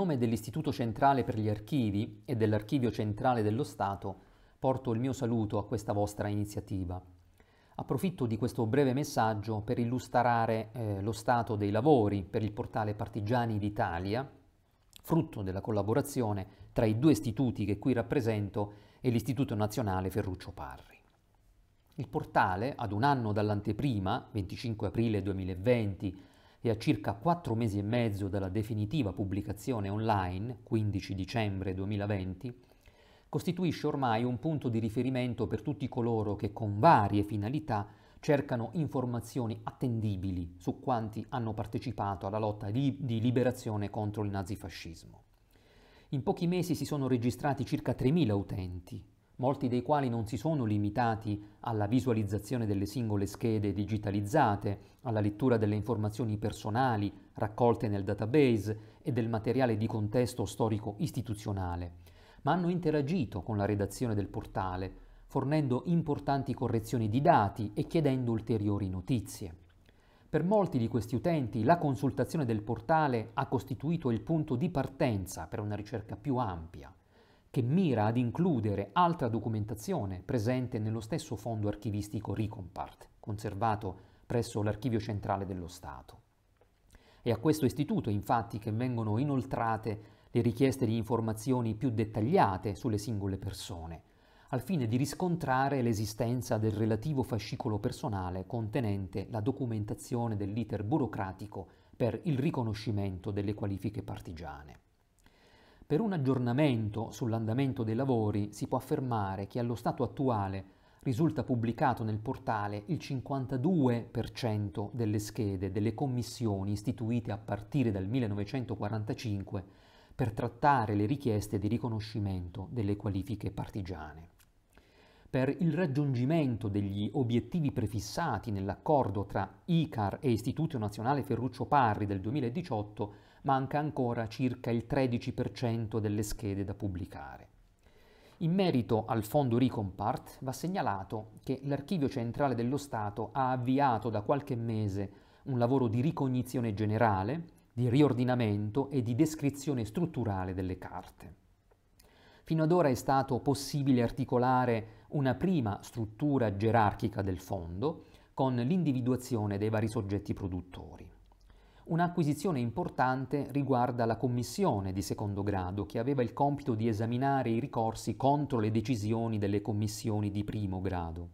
nome dell'Istituto Centrale per gli Archivi e dell'Archivio Centrale dello Stato porto il mio saluto a questa vostra iniziativa. Approfitto di questo breve messaggio per illustrare eh, lo stato dei lavori per il portale Partigiani d'Italia, frutto della collaborazione tra i due istituti che qui rappresento e l'Istituto Nazionale Ferruccio Parri. Il portale, ad un anno dall'anteprima, 25 aprile 2020, e a circa quattro mesi e mezzo dalla definitiva pubblicazione online, 15 dicembre 2020, costituisce ormai un punto di riferimento per tutti coloro che con varie finalità cercano informazioni attendibili su quanti hanno partecipato alla lotta di liberazione contro il nazifascismo. In pochi mesi si sono registrati circa 3.000 utenti, molti dei quali non si sono limitati alla visualizzazione delle singole schede digitalizzate, alla lettura delle informazioni personali raccolte nel database e del materiale di contesto storico istituzionale, ma hanno interagito con la redazione del portale, fornendo importanti correzioni di dati e chiedendo ulteriori notizie. Per molti di questi utenti la consultazione del portale ha costituito il punto di partenza per una ricerca più ampia che mira ad includere altra documentazione presente nello stesso fondo archivistico Ricompart, conservato presso l'Archivio Centrale dello Stato. È a questo istituto infatti che vengono inoltrate le richieste di informazioni più dettagliate sulle singole persone, al fine di riscontrare l'esistenza del relativo fascicolo personale contenente la documentazione dell'iter burocratico per il riconoscimento delle qualifiche partigiane. Per un aggiornamento sull'andamento dei lavori si può affermare che allo stato attuale risulta pubblicato nel portale il 52% delle schede delle commissioni istituite a partire dal 1945 per trattare le richieste di riconoscimento delle qualifiche partigiane per il raggiungimento degli obiettivi prefissati nell'accordo tra ICAR e Istituto Nazionale Ferruccio Parri del 2018 manca ancora circa il 13% delle schede da pubblicare. In merito al fondo Ricompart va segnalato che l'Archivio Centrale dello Stato ha avviato da qualche mese un lavoro di ricognizione generale, di riordinamento e di descrizione strutturale delle carte. Fino ad ora è stato possibile articolare una prima struttura gerarchica del fondo con l'individuazione dei vari soggetti produttori. Un'acquisizione importante riguarda la commissione di secondo grado che aveva il compito di esaminare i ricorsi contro le decisioni delle commissioni di primo grado.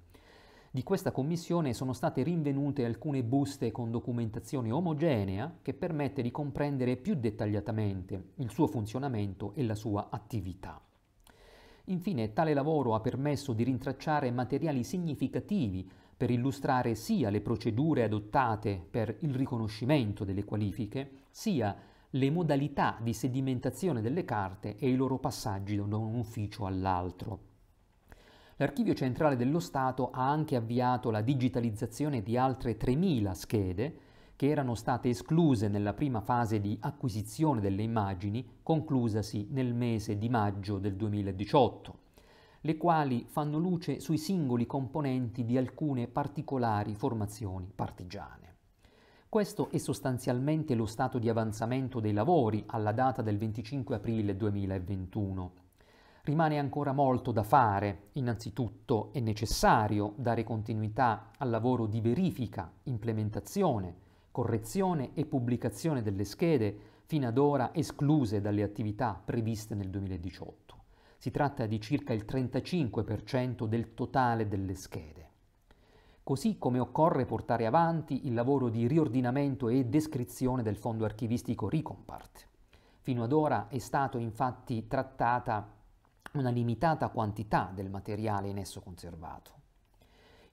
Di questa commissione sono state rinvenute alcune buste con documentazione omogenea che permette di comprendere più dettagliatamente il suo funzionamento e la sua attività. Infine, tale lavoro ha permesso di rintracciare materiali significativi per illustrare sia le procedure adottate per il riconoscimento delle qualifiche, sia le modalità di sedimentazione delle carte e i loro passaggi da un ufficio all'altro. L'Archivio Centrale dello Stato ha anche avviato la digitalizzazione di altre 3.000 schede, che erano state escluse nella prima fase di acquisizione delle immagini conclusasi nel mese di maggio del 2018, le quali fanno luce sui singoli componenti di alcune particolari formazioni partigiane. Questo è sostanzialmente lo stato di avanzamento dei lavori alla data del 25 aprile 2021. Rimane ancora molto da fare, innanzitutto è necessario dare continuità al lavoro di verifica, implementazione, correzione e pubblicazione delle schede fino ad ora escluse dalle attività previste nel 2018. Si tratta di circa il 35% del totale delle schede. Così come occorre portare avanti il lavoro di riordinamento e descrizione del fondo archivistico Ricompart. Fino ad ora è stata infatti trattata una limitata quantità del materiale in esso conservato.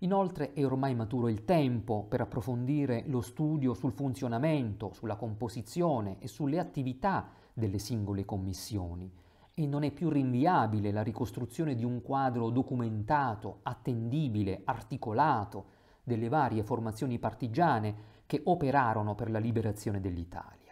Inoltre è ormai maturo il tempo per approfondire lo studio sul funzionamento, sulla composizione e sulle attività delle singole commissioni e non è più rinviabile la ricostruzione di un quadro documentato, attendibile, articolato delle varie formazioni partigiane che operarono per la liberazione dell'Italia.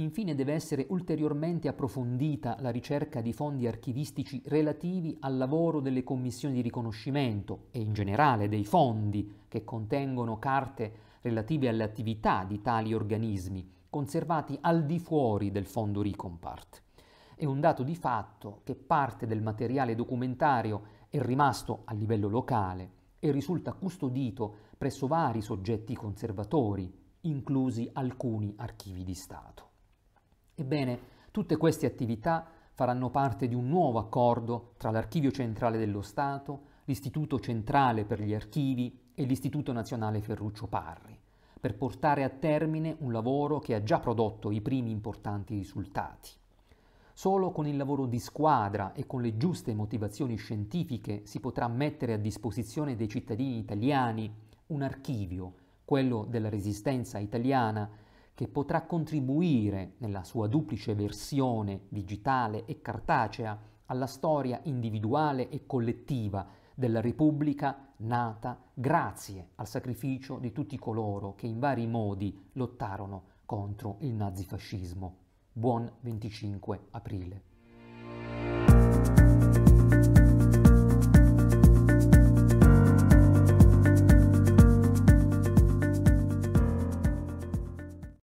Infine deve essere ulteriormente approfondita la ricerca di fondi archivistici relativi al lavoro delle commissioni di riconoscimento e in generale dei fondi che contengono carte relative alle attività di tali organismi, conservati al di fuori del fondo Ricompart. È un dato di fatto che parte del materiale documentario è rimasto a livello locale e risulta custodito presso vari soggetti conservatori, inclusi alcuni archivi di Stato. Ebbene, tutte queste attività faranno parte di un nuovo accordo tra l'Archivio Centrale dello Stato, l'Istituto Centrale per gli Archivi e l'Istituto Nazionale Ferruccio Parri, per portare a termine un lavoro che ha già prodotto i primi importanti risultati. Solo con il lavoro di squadra e con le giuste motivazioni scientifiche si potrà mettere a disposizione dei cittadini italiani un archivio, quello della Resistenza italiana, che potrà contribuire nella sua duplice versione digitale e cartacea alla storia individuale e collettiva della Repubblica nata grazie al sacrificio di tutti coloro che in vari modi lottarono contro il nazifascismo. Buon 25 aprile.